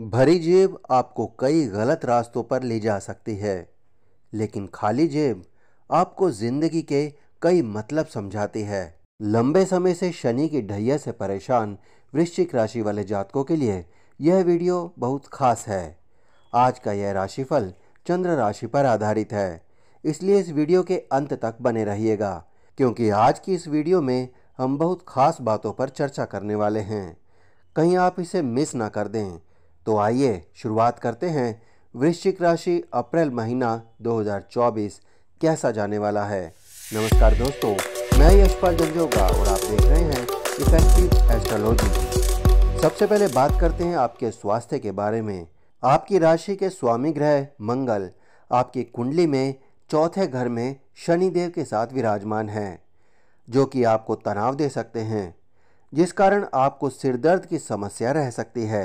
भरी जेब आपको कई गलत रास्तों पर ले जा सकती है लेकिन खाली जेब आपको ज़िंदगी के कई मतलब समझाती है लंबे समय से शनि की ढैया से परेशान वृश्चिक राशि वाले जातकों के लिए यह वीडियो बहुत खास है आज का यह राशिफल चंद्र राशि पर आधारित है इसलिए इस वीडियो के अंत तक बने रहिएगा क्योंकि आज की इस वीडियो में हम बहुत खास बातों पर चर्चा करने वाले हैं कहीं आप इसे मिस ना कर दें तो आइए शुरुआत करते हैं वृश्चिक राशि अप्रैल महीना 2024 कैसा जाने वाला है नमस्कार दोस्तों मैं यशपाल जंजोगा और आप देख रहे हैं इफेक्टिव एस्ट्रोलॉजी सबसे पहले बात करते हैं आपके स्वास्थ्य के बारे में आपकी राशि के स्वामी ग्रह मंगल आपकी कुंडली में चौथे घर में शनिदेव के साथ विराजमान हैं जो कि आपको तनाव दे सकते हैं जिस कारण आपको सिरदर्द की समस्या रह सकती है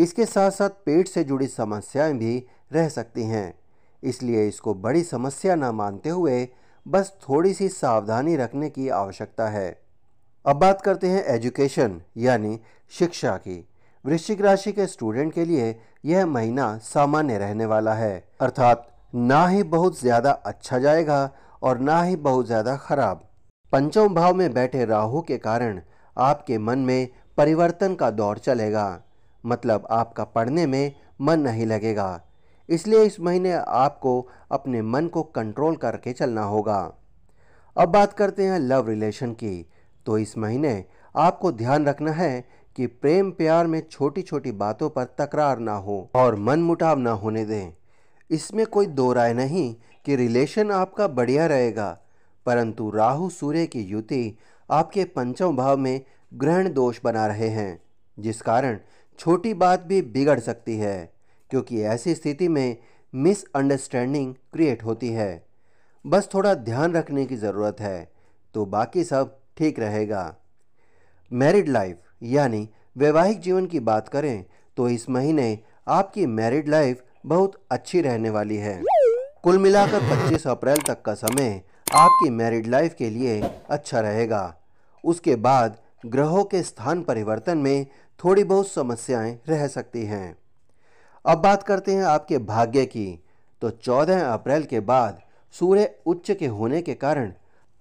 इसके साथ साथ पेट से जुड़ी समस्याएं भी रह सकती हैं इसलिए इसको बड़ी समस्या ना मानते हुए बस थोड़ी सी सावधानी रखने की आवश्यकता है अब बात करते हैं एजुकेशन यानी शिक्षा की वृश्चिक राशि के स्टूडेंट के लिए यह महीना सामान्य रहने वाला है अर्थात ना ही बहुत ज़्यादा अच्छा जाएगा और ना ही बहुत ज़्यादा खराब पंचम भाव में बैठे राहु के कारण आपके मन में परिवर्तन का दौर चलेगा मतलब आपका पढ़ने में मन नहीं लगेगा इसलिए इस महीने आपको अपने मन को कंट्रोल करके चलना होगा अब बात करते हैं लव रिलेशन की तो इस महीने आपको ध्यान रखना है कि प्रेम प्यार में छोटी छोटी बातों पर तकरार ना हो और मन मुटाव ना होने दें इसमें कोई दो राय नहीं कि रिलेशन आपका बढ़िया रहेगा परंतु राहु सूर्य की युति आपके पंचम भाव में ग्रहण दोष बना रहे हैं जिस कारण छोटी बात भी बिगड़ सकती है क्योंकि ऐसी स्थिति में मिसअंडरस्टैंडिंग क्रिएट होती है बस थोड़ा ध्यान रखने की ज़रूरत है तो बाकी सब ठीक रहेगा मैरिड लाइफ यानी वैवाहिक जीवन की बात करें तो इस महीने आपकी मैरिड लाइफ बहुत अच्छी रहने वाली है कुल मिलाकर 25 अप्रैल तक का समय आपकी मैरिड लाइफ के लिए अच्छा रहेगा उसके बाद ग्रहों के स्थान परिवर्तन में थोड़ी बहुत समस्याएं रह सकती हैं अब बात करते हैं आपके भाग्य की तो 14 अप्रैल के बाद सूर्य उच्च के होने के कारण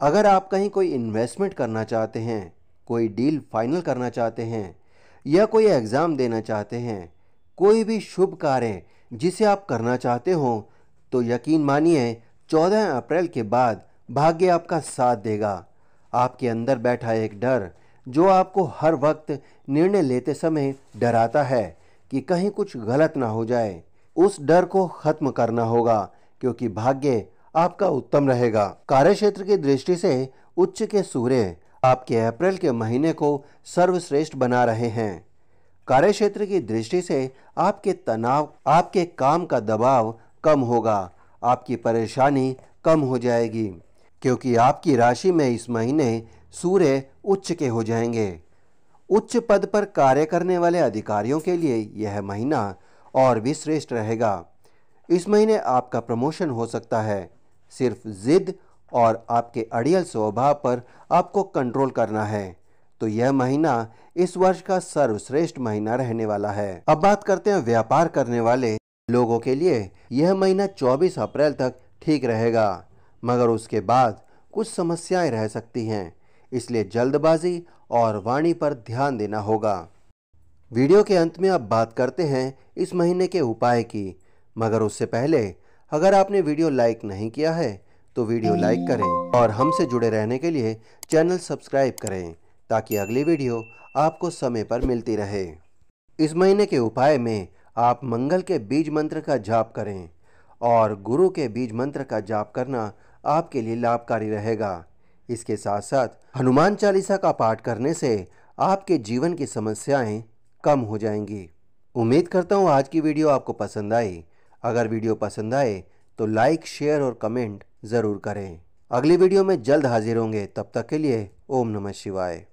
अगर आप कहीं कोई इन्वेस्टमेंट करना चाहते हैं कोई डील फाइनल करना चाहते हैं या कोई एग्ज़ाम देना चाहते हैं कोई भी शुभ कार्य जिसे आप करना चाहते हो तो यकीन मानिए 14 अप्रैल के बाद भाग्य आपका साथ देगा आपके अंदर बैठा एक डर जो आपको हर वक्त निर्णय लेते समय डराता है कि कहीं कुछ गलत ना हो जाए उस डर को खत्म करना होगा क्योंकि भाग्य आपका उत्तम रहेगा कार्य क्षेत्र की दृष्टि से उच्च के सूर्य आपके अप्रैल के महीने को सर्वश्रेष्ठ बना रहे हैं कार्य क्षेत्र की दृष्टि से आपके तनाव आपके काम का दबाव कम होगा आपकी परेशानी कम हो जाएगी क्योंकि आपकी राशि में इस महीने सूर्य उच्च के हो जाएंगे उच्च पद पर कार्य करने वाले अधिकारियों के लिए यह महीना और भी श्रेष्ठ रहेगा इस महीने आपका प्रमोशन हो सकता है सिर्फ जिद और आपके अड़ियल स्वभाव पर आपको कंट्रोल करना है तो यह महीना इस वर्ष का सर्वश्रेष्ठ महीना रहने वाला है अब बात करते हैं व्यापार करने वाले लोगों के लिए यह महीना 24 अप्रैल तक ठीक रहेगा मगर उसके बाद कुछ समस्याएं रह सकती हैं इसलिए जल्दबाजी और वाणी पर ध्यान देना होगा वीडियो के अंत में अब बात करते हैं इस महीने के उपाय की मगर उससे पहले अगर आपने वीडियो लाइक नहीं किया है तो वीडियो लाइक करें और हमसे जुड़े रहने के लिए चैनल सब्सक्राइब करें ताकि अगली वीडियो आपको समय पर मिलती रहे इस महीने के उपाय में आप मंगल के बीज मंत्र का जाप करें और गुरु के बीज मंत्र का जाप करना आपके लिए लाभकारी रहेगा इसके साथ साथ हनुमान चालीसा का पाठ करने से आपके जीवन की समस्याएं कम हो जाएंगी उम्मीद करता हूं आज की वीडियो आपको पसंद आई अगर वीडियो पसंद आए तो लाइक शेयर और कमेंट ज़रूर करें अगली वीडियो में जल्द हाजिर होंगे तब तक के लिए ओम नमः शिवाय